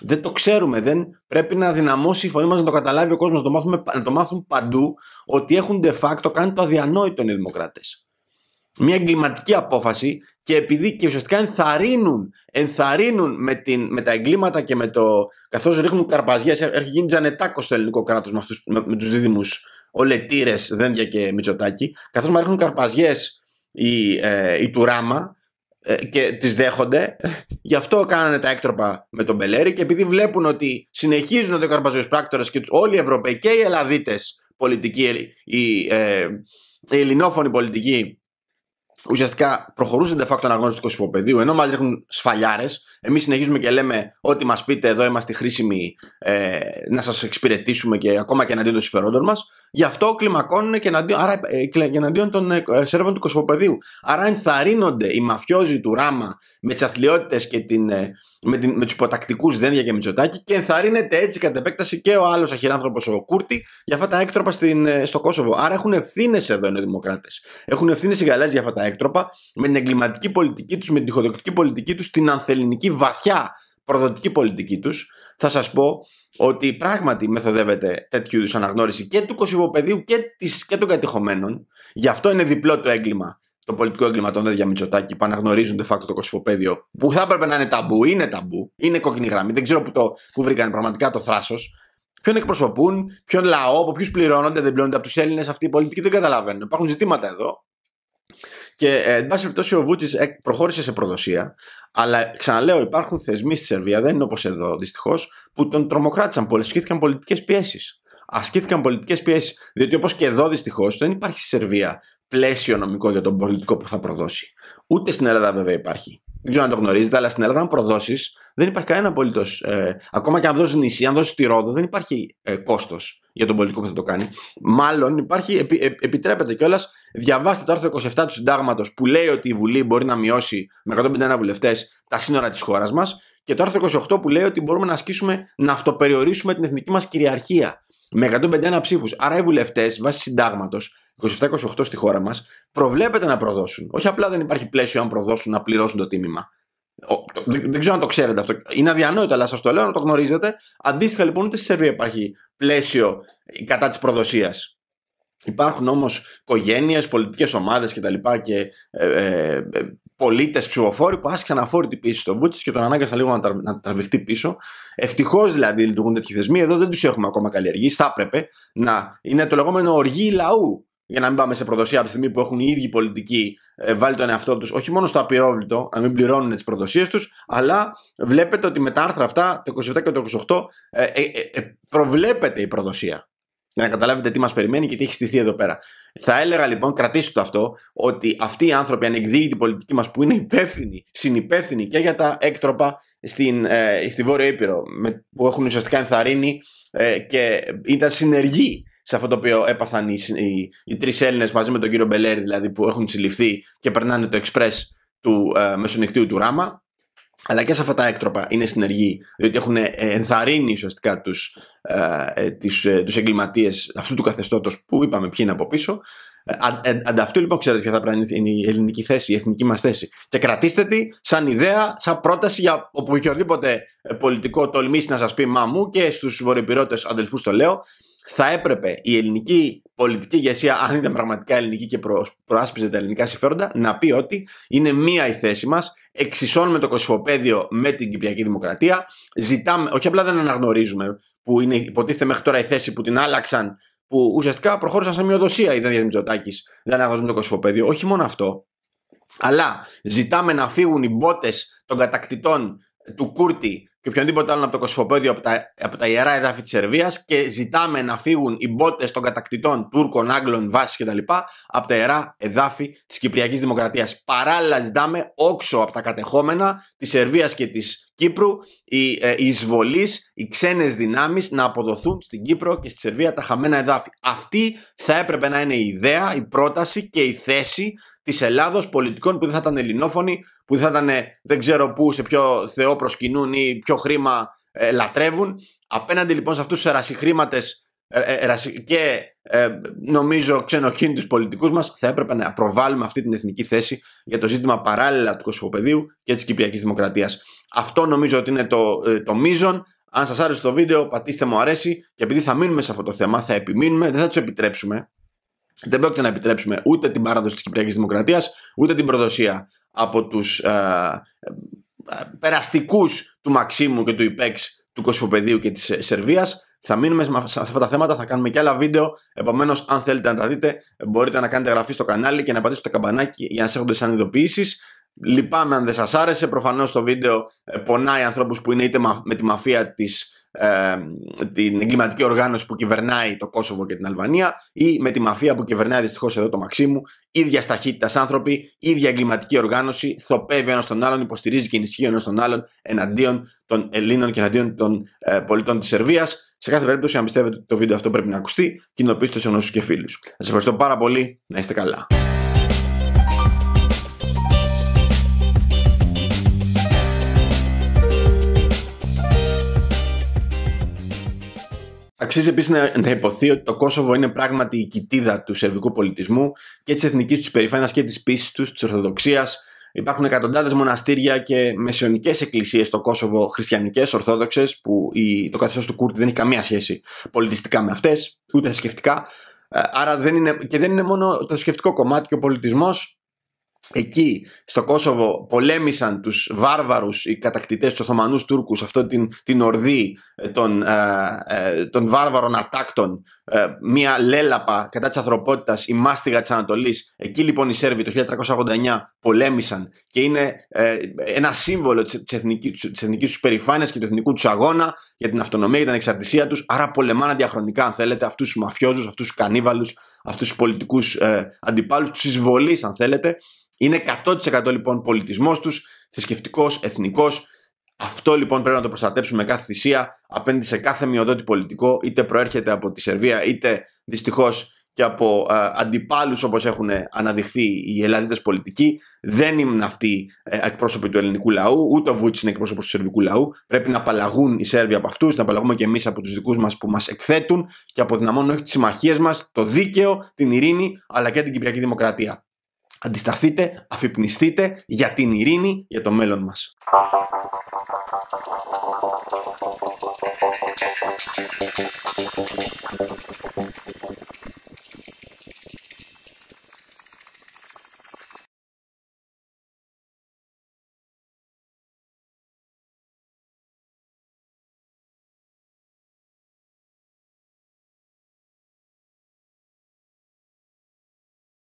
Δεν το ξέρουμε, δεν πρέπει να δυναμώσει η φωνή μας να το καταλάβει ο κόσμος, να το, μάθουμε, να το μάθουν παντού ότι έχουν de facto κάνει το αδιανόητο οι δημοκράτες μια εγκληματική απόφαση και επειδή και ουσιαστικά ενθαρρύνουν, ενθαρρύνουν με, την, με τα εγκλήματα και με το. καθώς ρίχνουν καρπαζιές, έχει γίνει τζανετάκος στο ελληνικό κράτος με, με, με τους δίδυμους ολετήρες Δένδια και Μητσοτάκη, καθώς μα ρίχνουν καρπαζιές οι, ε, του Ράμα ε, και τις δέχονται γι' αυτό κάνανε τα έκτροπα με τον Μπελέρη και επειδή βλέπουν ότι συνεχίζουν οι ο πράκτορες και και όλοι οι Ευρωπαίοι και οι πολιτικοί, ε, οι, ε, οι ελληνόφωνοι πολιτικοί ουσιαστικά προχωρούσε de facto αγώνα του κοσυφοπεδίου, ενώ μα ρίχνουν σφαλιάρες. Εμείς συνεχίζουμε και λέμε: Ό,τι μας πείτε, εδώ είμαστε χρήσιμοι ε, να σας εξυπηρετήσουμε και ακόμα και εναντίον των συμφερόντων μας. Γι' αυτό κλιμακώνουν και εναντίον, άρα, ε, και εναντίον των ε, ε σέρβων του κοσυφοπεδίου. Άρα ενθαρρύνονται οι μαφιόζοι του Ράμα με τις αθλειότητες και την. Ε, με, την, με τους υποτακτικούς Δένδια και Μητσοτάκη και ενθαρρύνεται έτσι κατ' επέκταση και ο άλλος αχυράνθρωπος ο Κούρτη για αυτά τα έκτροπα στην, ε, στο Κόσοβο. Άρα έχουν ευθύνες εδώ οι Δημοκράτες. Έχουν ευθύνες οι Γαλλές για αυτά τα έκτροπα με την εγκληματική πολιτική τους με την τυχοδοκτική πολιτική τους την ανθεληνική βαθιά προδοτική πολιτική τους Θα σας πω ότι πράγματι μεθοδεύεται τέτοιου είδους αναγνώριση και του κοσυβοπεδίου και, και των κατηχωμένων. Γι' αυτό είναι διπλό το έγκλημα το πολιτικό έγκλημα των Δέδια Μητσοτάκη που αναγνωρίζουν de facto το κοσυφοπαίδιο, που θα έπρεπε να είναι ταμπού, είναι ταμπού, είναι κόκκινη γραμμή. Δεν ξέρω που, το, που βρήκαν πραγματικά το θράσος. Ποιον εκπροσωπούν, ποιον λαό, από ποιους πληρώνονται, δεν πληρώνονται από τους Έλληνες αυτη οι πολιτικη δεν καταλαβαίνουν. Υπάρχουν ζητήματα εδώ. Και ε, εν πάση περιπτώσει ο Βούτση ε, προχώρησε σε προδοσία. Αλλά ξαναλέω, υπάρχουν θεσμοί στη Σερβία, δεν είναι όπως εδώ δυστυχώς, που τον τρομοκράτησαν πολύ. Ασκήθηκαν πολιτικές πιέσεις. Ασκήθηκαν πολιτικές πιέσεις. Διότι όπως και εδώ δυστυχώς δεν υπάρχει στη Σερβία πλαίσιο νομικό για τον πολιτικό που θα προδώσει. Ούτε στην Ελλάδα βέβαια υπάρχει. Δεν ξέρω αν το γνωρίζετε, αλλά στην Ελλάδα, αν προδώσεις, δεν υπάρχει κανένα απολύτως. Ε, ακόμα και αν δώσεις νησί, αν δώσεις τη Ρόδο, δεν υπάρχει ε, κόστος για τον πολιτικό που θα το κάνει. Μάλλον υπάρχει, επι, ε, επιτρέπεται κιόλας, διαβάστε το άρθρο 27 του Συντάγματος που λέει ότι η Βουλή μπορεί να μειώσει με 151 βουλευτές τα σύνορα της χώρας μας και το άρθρο 28 που λέει ότι μπορούμε να ασκήσουμε, να αυτοπεριορίσουμε την εθνική μας κυριαρχία με 151 ψήφους. Άρα οι βουλευτές, βάσει συντάγματος, 27-28 στη χώρα μας, προβλέπεται να προδώσουν. Όχι απλά δεν υπάρχει πλαίσιο αν προδώσουν να πληρώσουν το τίμημα. Δεν ξέρω αν το ξέρετε αυτό. Είναι αδιανόητο, αλλά σας το λέω να το γνωρίζετε. Αντίστοιχα, λοιπόν, ούτε στη Σερβία υπάρχει πλαίσιο κατά της προδοσίας. Υπάρχουν όμως οικογένειες, πολιτικές ομάδες κτλ. και, και ε, ε, ε πολίτες ψηφοφόροι που άσκησαν αφόρητη πίεση στο Βούτσι και τον ανάγκασαν λίγο να, να τραβηχτεί πίσω. Ευτυχώς δηλαδή λειτουργούν τέτοιοι θεσμοί. Εδώ δεν τους έχουμε ακόμα καλλιεργήσει. Θα έπρεπε να είναι το λεγόμενο οργή λαού για να μην πάμε σε προδοσία από τη στιγμή που έχουν οι ίδιοι πολιτικοί ε, βάλει τον εαυτό τους όχι μόνο στο απειρόβλητο, να μην πληρώνουν τις προδοσίες τους, αλλά βλέπετε ότι με τα άρθρα αυτά, το 27 και το 28, ε, ε, ε, προβλέπεται η προδοσία. Για να καταλάβετε τι μας περιμένει και τι έχει στηθεί εδώ πέρα. Θα έλεγα λοιπόν, κρατήστε το αυτό, ότι αυτοί οι άνθρωποι, ανεκδίκητοι πολιτική μας που είναι υπεύθυνοι, συνυπεύθυνοι και για τα έκτροπα στην, στη Βόρεια Ήπειρο, με, που έχουν ουσιαστικά ενθαρρύνει και ήταν συνεργοί σε αυτό το οποίο έπαθαν οι, οι, οι τρεις Έλληνες μαζί με τον κύριο Μπελέρη, δηλαδή που έχουν συλληφθεί και περνάνε το εξπρέ του ε, του Ράμα. Αλλά και σε αυτά τα έκτροπα είναι συνεργοί, διότι έχουν ε, ενθαρρύνει ουσιαστικά τους ε, ε, ε αυτού του καθεστώτος που είπαμε ποιοι είναι από πίσω. Ε, Ανταυτού ε, λοιπόν ξέρετε ποια θα πρέπει να είναι η ελληνική θέση, η εθνική μας θέση. Και κρατήστε τη σαν ιδέα, σαν πρόταση για οποιοδήποτε πολιτικό τολμήσει να σας πει «Μα και στους βορειοπυρώτε αδελφούς το λέω, θα έπρεπε η ελληνική πολιτική ηγεσία, αν ήταν πραγματικά ελληνική και προάσπιζε τα ελληνικά συμφέροντα, να πει ότι είναι μία η θέση μας. Εξισώνουμε το κοσυφοπαίδιο με την Κυπριακή Δημοκρατία. Ζητάμε, όχι απλά δεν αναγνωρίζουμε, που είναι υποτίθεται μέχρι τώρα η θέση που την άλλαξαν, που ουσιαστικά προχώρησαν σε μειοδοσία η Δένδια Μητσοτάκη. Δεν αναγνωρίζουμε το κοσυφοπαίδιο. Όχι μόνο αυτό. Αλλά ζητάμε να φύγουν οι μπότες των κατακτητών του Κούρτη και οποιονδήποτε άλλο από το Κωσφοπέδιο, από τα, από τα ιερά εδάφη της Σερβίας και ζητάμε να φύγουν οι μπότες των κατακτητών Τούρκων, Άγγλων, Βάσης κτλ. από τα ιερά εδάφη της Κυπριακής Δημοκρατίας. Παράλληλα, ζητάμε όξο από τα κατεχόμενα της Σερβίας και της Κύπρου ε, οι εισβολείς, οι ξένες δυνάμεις να αποδοθούν στην Κύπρο και στη Σερβία τα χαμένα εδάφη. Αυτή θα έπρεπε να είναι η ιδέα, η πρόταση και η θέση της Ελλάδος, πολιτικών που δεν θα ήταν ελληνόφωνοι, που δεν θα ήταν δεν ξέρω πού, σε ποιο θεό προσκυνούν ή ποιο χρήμα ε, λατρεύουν. Απέναντι λοιπόν σε αυτούς τους ερασιχρήματες ε, ε, και ε, νομίζω ξενοκίνητους πολιτικούς μας, θα έπρεπε να προβάλλουμε αυτή την εθνική θέση για το ζήτημα παράλληλα του Κωσυφοπεδίου και της Κυπριακής Δημοκρατίας. Αυτό νομίζω ότι είναι το, το μείζον. Αν σας άρεσε το βίντεο, πατήστε μου αρέσει και επειδή θα μείνουμε σε αυτό το θέμα, θα επιμείνουμε, δεν θα τους επιτρέψουμε δεν πρόκειται να επιτρέψουμε ούτε την παράδοση της Κυπριακής Δημοκρατίας, ούτε την προδοσία από τους ε, ε περαστικούς του Μαξίμου και του Ιπέξ του Κοσμοπεδίου και της ε, Σερβίας. Θα μείνουμε σε αυτά τα θέματα, θα κάνουμε και άλλα βίντεο. Επομένως, αν θέλετε να τα δείτε, μπορείτε να κάνετε εγγραφή στο κανάλι και να πατήσετε το καμπανάκι για να σα έχονται. σαν ειδοποιήσεις. Λυπάμαι αν δεν σας άρεσε. Προφανώς το βίντεο ε, πονάει ανθρώπους που είναι είτε με τη μαφία της ε, την εγκληματική οργάνωση που κυβερνάει το Κόσοβο και την Αλβανία ή με τη μαφία που κυβερνάει δυστυχώς εδώ το Μαξίμου. ίδια ταχύτητα άνθρωποι, ίδια εγκληματική οργάνωση, θοπεύει ένας τον άλλον, υποστηρίζει και ενισχύει ένας τον άλλον εναντίον των Ελλήνων και εναντίον των ε, πολιτών της Σερβίας. Σε κάθε περίπτωση, αν πιστεύετε ότι το βίντεο αυτό πρέπει να ακουστεί, κοινοποιήστε σε γνωστούς και φίλους. Σας ευχαριστώ πάρα πολύ. Να είστε καλά. Αξίζει επίσης να, υποθεί ότι το Κόσοβο είναι πράγματι η κοιτίδα του σερβικού πολιτισμού και της εθνικής τους περηφάνειας και της πίστης τους, της Ορθοδοξίας. Υπάρχουν εκατοντάδες μοναστήρια και μεσαιωνικές εκκλησίες στο Κόσοβο, χριστιανικές, Ορθόδοξες, που η, το καθεστώς του Κούρτη δεν έχει καμία σχέση πολιτιστικά με αυτές, ούτε θρησκευτικά. Ε, άρα δεν είναι, και δεν είναι μόνο το θρησκευτικό κομμάτι και ο πολιτισμός εκεί στο Κόσοβο πολέμησαν τους βάρβαρους οι κατακτητές τους Οθωμανούς Τούρκους αυτό την, την ορδή ε, των, ε, ε, των βάρβαρων ατάκτων ε, μια λέλαπα κατά της ανθρωπότητας η μάστιγα της Ανατολής εκεί λοιπόν οι Σέρβοι το 1389 πολέμησαν και είναι ε, ένα σύμβολο της εθνικής τους περηφάνειας και του εθνικού τους αγώνα για την αυτονομία και την εξαρτησία τους. Άρα, πολεμάνε διαχρονικά, αν θέλετε, αυτούς τους μαφιόζους, αυτούς τους κανίβαλους, αυτούς τους πολιτικούς ε, αντιπάλους, τους εισβολείς, αν θέλετε. Είναι 100% λοιπόν πολιτισμός τους, θρησκευτικός, εθνικός. Αυτό λοιπόν πρέπει να το προστατέψουμε με κάθε θυσία απέναντι σε κάθε μειοδότη πολιτικό, είτε προέρχεται από τη Σερβία, είτε δυστυχώς και από ε, αντιπάλους όπως έχουν αναδειχθεί οι ελλαδίτες πολιτικοί δεν είναι αυτοί ε, εκπρόσωποι του ελληνικού λαού, ούτε ο Βούτσις είναι εκπρόσωπος του σερβικού λαού. Πρέπει να απαλλαγούν οι Σέρβοι από αυτούς, να απαλλαγούμε και εμείς από τους δικούς μας που μας εκθέτουν και αποδυναμώνουν όχι τις συμμαχίες μας, το δίκαιο, την ειρήνη αλλά και την Κυπριακή Δημοκρατία. Αντισταθείτε, αφυπνιστείτε για την ειρήνη, για το μέλλον μας.